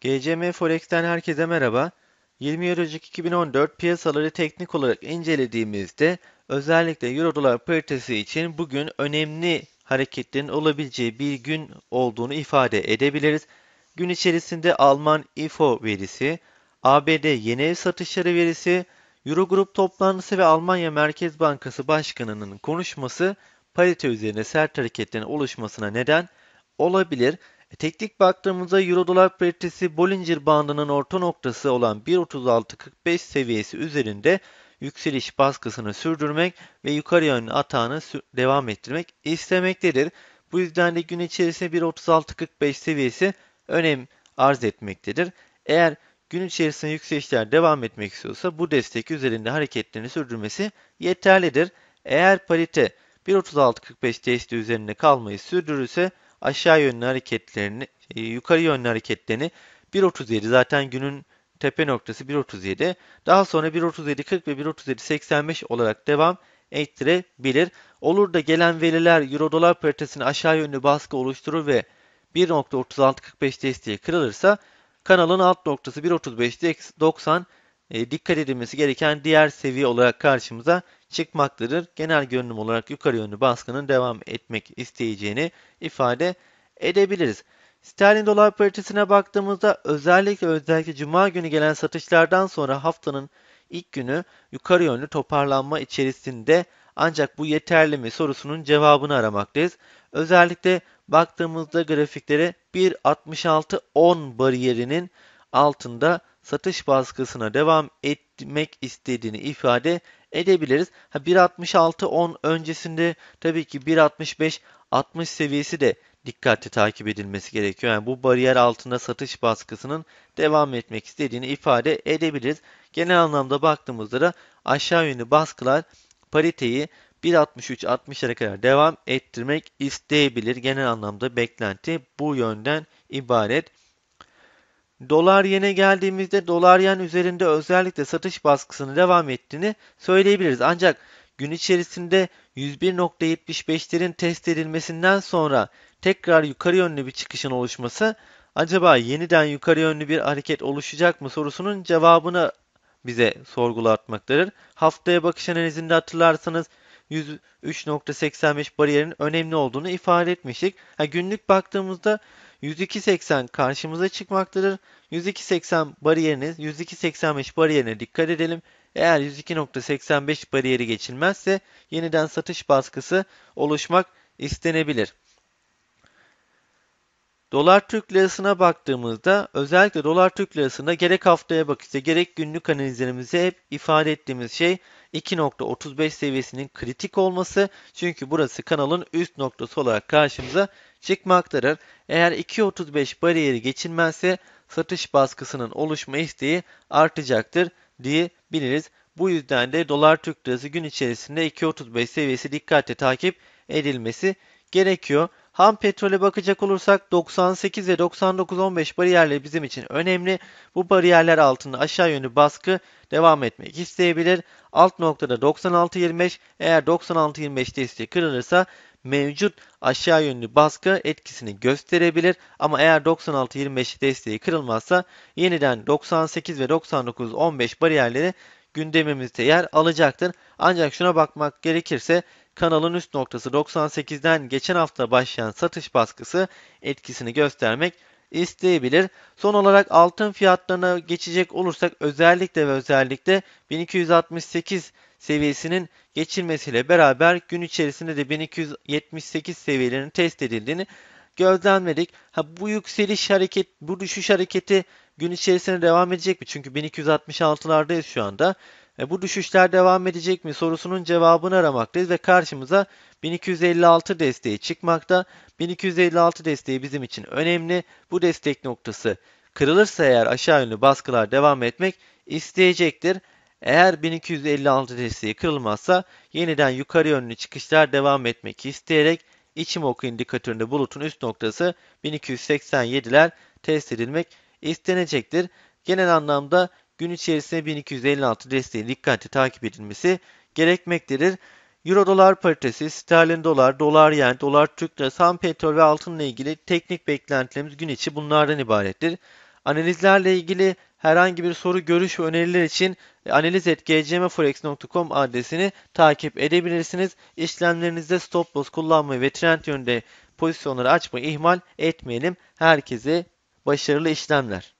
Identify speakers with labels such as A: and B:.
A: GCM Forex'ten herkese merhaba. 20 Eurocik 2014 piyasaları teknik olarak incelediğimizde özellikle Euro dolar paritesi için bugün önemli hareketlerin olabileceği bir gün olduğunu ifade edebiliriz. Gün içerisinde Alman IFO verisi, ABD yeni ev satışları verisi, Euro Grup toplantısı ve Almanya Merkez Bankası Başkanı'nın konuşması parite üzerine sert hareketlerin oluşmasına neden olabilir. E, teknik baktığımızda Euro dolar paritesi Bollinger bandının orta noktası olan 1.36.45 seviyesi üzerinde yükseliş baskısını sürdürmek ve yukarı yönlü atağını devam ettirmek istemektedir. Bu yüzden de gün içerisinde 1.36.45 seviyesi önem arz etmektedir. Eğer gün içerisinde yükselişler devam etmek istiyorsa bu destek üzerinde hareketlerini sürdürmesi yeterlidir. Eğer parite 1.36.45 desteği üzerinde kalmayı sürdürürse aşağı yönlü hareketlerini, e, yukarı yönlü hareketlerini 1.37 zaten günün tepe noktası 1.37. Daha sonra 1.37.40 ve 1.37.85 olarak devam ettirebilir. Olur da gelen veriler euro dolar paritesine aşağı yönlü baskı oluşturur ve 1.3645 desteği kırılırsa kanalın alt noktası 1.3590. e, dikkat edilmesi gereken diğer seviye olarak karşımıza çıkmaktadır. Genel görünüm olarak yukarı yönlü baskının devam etmek isteyeceğini ifade edebiliriz. Sterlin dolar paritesine baktığımızda özellikle özellikle cuma günü gelen satışlardan sonra haftanın ilk günü yukarı yönlü toparlanma içerisinde ancak bu yeterli mi sorusunun cevabını aramaktayız. Özellikle baktığımızda grafiklere 1.66.10 bariyerinin altında satış baskısına devam etmek istediğini ifade edebiliriz. 166 10 öncesinde tabii ki 165 60 seviyesi de dikkatli takip edilmesi gerekiyor. Yani bu bariyer altında satış baskısının devam etmek istediğini ifade edebiliriz. Genel anlamda baktığımızda da aşağı yönlü baskılar pariteyi 1.63-60'lara kadar devam ettirmek isteyebilir. Genel anlamda beklenti bu yönden ibaret. Dolar yene geldiğimizde dolar yen üzerinde özellikle satış baskısını devam ettiğini söyleyebiliriz. Ancak gün içerisinde 101.75'lerin test edilmesinden sonra tekrar yukarı yönlü bir çıkışın oluşması acaba yeniden yukarı yönlü bir hareket oluşacak mı sorusunun cevabını bize sorgulatmaktadır. Haftaya bakış analizinde hatırlarsanız 103.85 bariyerin önemli olduğunu ifade etmiştik. Ha, günlük baktığımızda 102.80 karşımıza çıkmaktadır. 102.80 bariyeriniz 102.85 bariyerine dikkat edelim. Eğer 102.85 bariyeri geçilmezse yeniden satış baskısı oluşmak istenebilir. Dolar Türk Lirası'na baktığımızda özellikle Dolar Türk Lirası'nda gerek haftaya bakışta gerek günlük analizlerimizde hep ifade ettiğimiz şey 2.35 seviyesinin kritik olması. Çünkü burası kanalın üst noktası olarak karşımıza Çıkmaktadır. Eğer 2.35 bariyeri geçilmezse satış baskısının oluşma isteği artacaktır diyebiliriz. Bu yüzden de dolar Türk lirası gün içerisinde 2.35 seviyesi dikkatle takip edilmesi gerekiyor. Ham petrole bakacak olursak 98 ve 99.15 bariyerleri bizim için önemli. Bu bariyerler altında aşağı yönlü baskı devam etmek isteyebilir. Alt noktada 96.25 eğer 96.25 desteği kırılırsa mevcut aşağı yönlü baskı etkisini gösterebilir. Ama eğer 96.25 desteği kırılmazsa yeniden 98 ve 99.15 bariyerleri gündemimizde yer alacaktır. Ancak şuna bakmak gerekirse kanalın üst noktası 98'den geçen hafta başlayan satış baskısı etkisini göstermek isteyebilir. Son olarak altın fiyatlarına geçecek olursak özellikle ve özellikle 1268 seviyesinin geçilmesiyle beraber gün içerisinde de 1278 seviyelerinin test edildiğini gözlemledik. Ha, bu yükseliş hareket, bu düşüş hareketi gün içerisinde devam edecek mi? Çünkü 1266'lardayız şu anda. E, bu düşüşler devam edecek mi sorusunun cevabını aramaktayız ve karşımıza 1256 desteği çıkmakta. 1256 desteği bizim için önemli. Bu destek noktası kırılırsa eğer aşağı yönlü baskılar devam etmek isteyecektir. Eğer 1256 desteği kırılmazsa yeniden yukarı yönlü çıkışlar devam etmek isteyerek İçimoku indikatöründe bulutun üst noktası 1287'ler test edilmek istenecektir. Genel anlamda gün içerisinde 1256 desteği dikkatli takip edilmesi gerekmektedir. Euro dolar paritesi, sterlin dolar, dolar yen, dolar Türk lirası, ham petrol ve altınla ilgili teknik beklentilerimiz gün içi bunlardan ibarettir. Analizlerle ilgili herhangi bir soru, görüş ve öneriler için e, analiz analiz.gcmforex.com adresini takip edebilirsiniz. İşlemlerinizde stop loss kullanmayı ve trend yönde pozisyonları açmayı ihmal etmeyelim. Herkese başarılı işlemler.